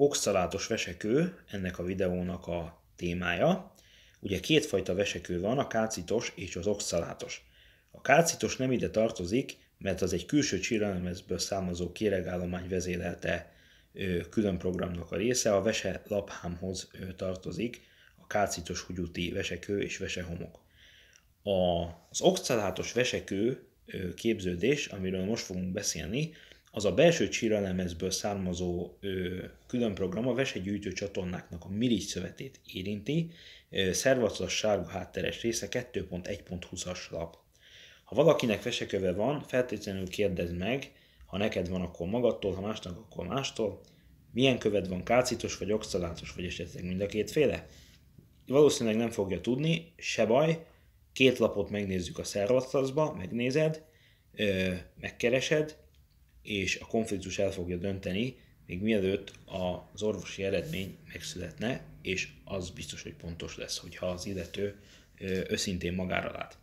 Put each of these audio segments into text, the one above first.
oxalátos vesekő ennek a videónak a témája. Ugye kétfajta vesekő van, a kálcitos és az oxalátos. A kálcitos nem ide tartozik, mert az egy külső csillanemezből származó kéregállomány vezérelte külön programnak a része, a vese laphámhoz tartozik a kálcitos húgyúti vesekő és vesehomok. A, az oxalátos vesekő képződés, amiről most fogunk beszélni, az a belső csíralemezből származó ö, külön program a vesegyűjtő csatornáknak a mirigy szövetét érinti, ö, szervatos sárga hátteres része 2.1.20-as lap. Ha valakinek veseköve van, feltétlenül kérdezd meg, ha neked van, akkor magadtól, ha másnak, akkor mástól, milyen köved van, kálcitos vagy oxalátos, vagy esetleg mind a kétféle? Valószínűleg nem fogja tudni, se baj, két lapot megnézzük a szervatlaszba, megnézed, ö, megkeresed, és a konfliktus el fogja dönteni, még mielőtt az orvosi eredmény megszületne, és az biztos, hogy pontos lesz, hogyha az illető őszintén magára lát.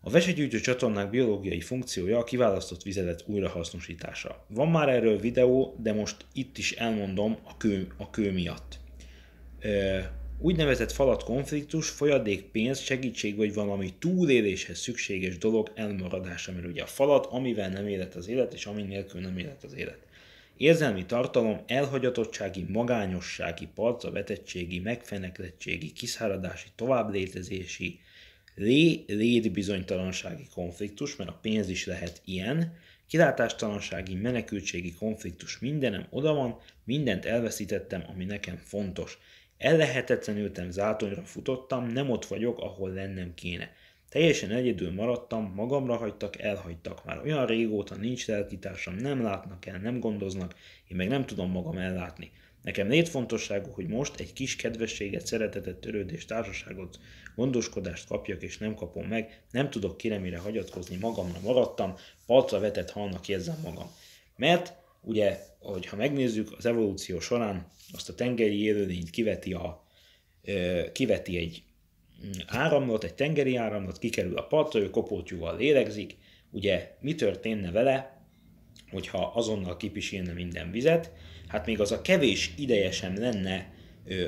A vesegyűjtő csatornák biológiai funkciója a kiválasztott vizelet újrahasznosítása. Van már erről videó, de most itt is elmondom a kő, a kő miatt úgynevezett falat konfliktus, folyadék, pénz, segítség vagy valami túléléshez szükséges dolog elmaradása, mert ugye a falat, amivel nem élet az élet, és ami nélkül nem élet az élet. Érzelmi tartalom, elhagyatottsági, magányossági, vetettségi, megfeneklettségi, kiszáradási, továbblétezési, lé, bizonytalansági konfliktus, mert a pénz is lehet ilyen, kilátástalansági, menekültségi konfliktus, mindenem oda van, mindent elveszítettem, ami nekem fontos Ellehetetlenültem zátonyra futottam, nem ott vagyok, ahol lennem kéne. Teljesen egyedül maradtam, magamra hagytak, elhagytak már. Olyan régóta nincs lelkitársam, nem látnak el, nem gondoznak, én meg nem tudom magam ellátni. Nekem létfontosságú, hogy most egy kis kedvességet, szeretetet, törődést, társaságot, gondoskodást kapjak és nem kapom meg, nem tudok kiremire hagyatkozni, magamra maradtam, palca vetett halnak érzem magam. Mert ugye, hogy ha megnézzük, az evolúció során azt a tengeri élőlényt kiveti, a, kiveti egy mm, áramlat, egy tengeri áramlat, kikerül a partra, ő kopótyúval lélegzik, ugye mi történne vele, hogyha azonnal kipisílne minden vizet, hát még az a kevés ideje sem lenne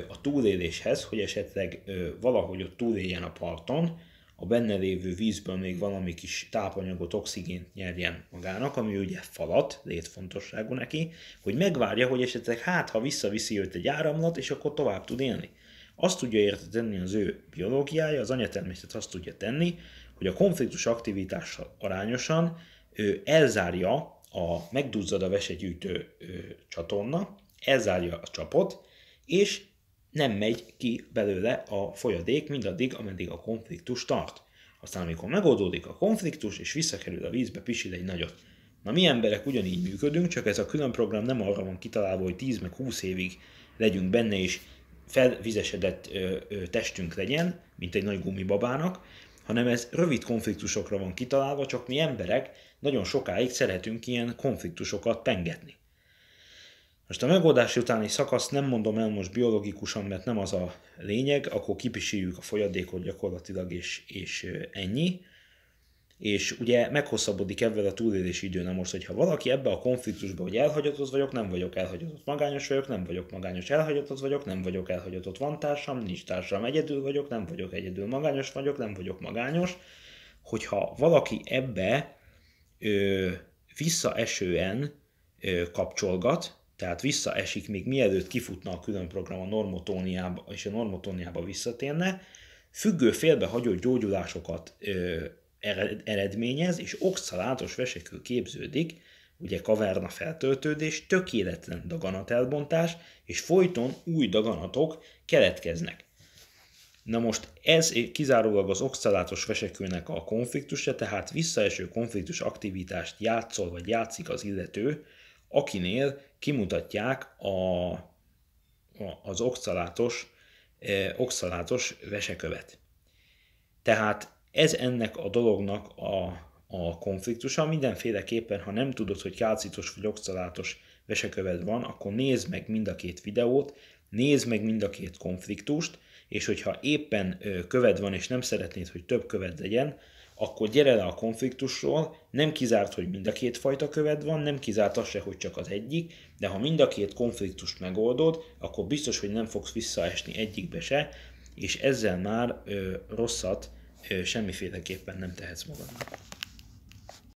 a túléléshez, hogy esetleg valahogy ott túléljen a parton, a benne lévő vízből még valami kis tápanyagot, oxigént nyerjen magának, ami ugye falat, létfontosságú neki, hogy megvárja, hogy esetleg hát, ha visszaviszi őt egy áramlat, és akkor tovább tud élni. Azt tudja érte tenni az ő biológiája, az anyatermészet azt tudja tenni, hogy a konfliktus aktivitással arányosan ő elzárja a megduzzad a vesegyűjtő ö, csatorna, elzárja a csapot, és nem megy ki belőle a folyadék mindaddig, ameddig a konfliktus tart. Aztán amikor megoldódik a konfliktus, és visszakerül a vízbe, pisil egy nagyot. Na mi emberek ugyanígy működünk, csak ez a külön program nem arra van kitalálva, hogy 10 meg 20 évig legyünk benne, és felvizesedett ö, ö, testünk legyen, mint egy nagy gumibabának, hanem ez rövid konfliktusokra van kitalálva, csak mi emberek nagyon sokáig szeretünk ilyen konfliktusokat pengetni. Most a megoldás utáni szakasz nem mondom el most biológikusan, mert nem az a lényeg, akkor kipisíjük a folyadékot gyakorlatilag, és, és ennyi. És ugye meghosszabbodik ebben a túlélési idő. Na most, hogyha valaki ebbe a konfliktusba, hogy elhagyatott vagyok, nem vagyok elhagyatott, magányos vagyok, nem vagyok magányos, elhagyatott vagyok, nem vagyok elhagyatott, van társam, nincs társam, egyedül vagyok, nem vagyok egyedül, magányos vagyok, nem vagyok magányos, hogyha valaki ebbe ö, visszaesően ö, kapcsolgat, tehát visszaesik még mielőtt kifutna a külön program a normotóniába, és a normotóniába visszatérne, függő félbe hagyott gyógyulásokat ö, eredményez, és oxalátos vesekő képződik, ugye kaverna feltöltődés, tökéletlen elbontás, és folyton új daganatok keletkeznek. Na most ez kizárólag az oxalátos vesekőnek a konfliktusa, tehát visszaeső konfliktus aktivitást játszol vagy játszik az illető, akinél kimutatják a, a, az oxalátos, e, oxalátos vesekövet. Tehát ez ennek a dolognak a, a konfliktusa. Mindenféleképpen, ha nem tudod, hogy kálcitos vagy oxalátos vesekövet van, akkor nézd meg mind a két videót, nézd meg mind a két konfliktust, és hogyha éppen köved van, és nem szeretnéd, hogy több köved legyen, akkor gyere le a konfliktusról, nem kizárt, hogy mind a két fajta követ van, nem kizárt az se, hogy csak az egyik, de ha mind a két konfliktust megoldod, akkor biztos, hogy nem fogsz visszaesni egyikbe se, és ezzel már ö, rosszat ö, semmiféleképpen nem tehetsz magadnak.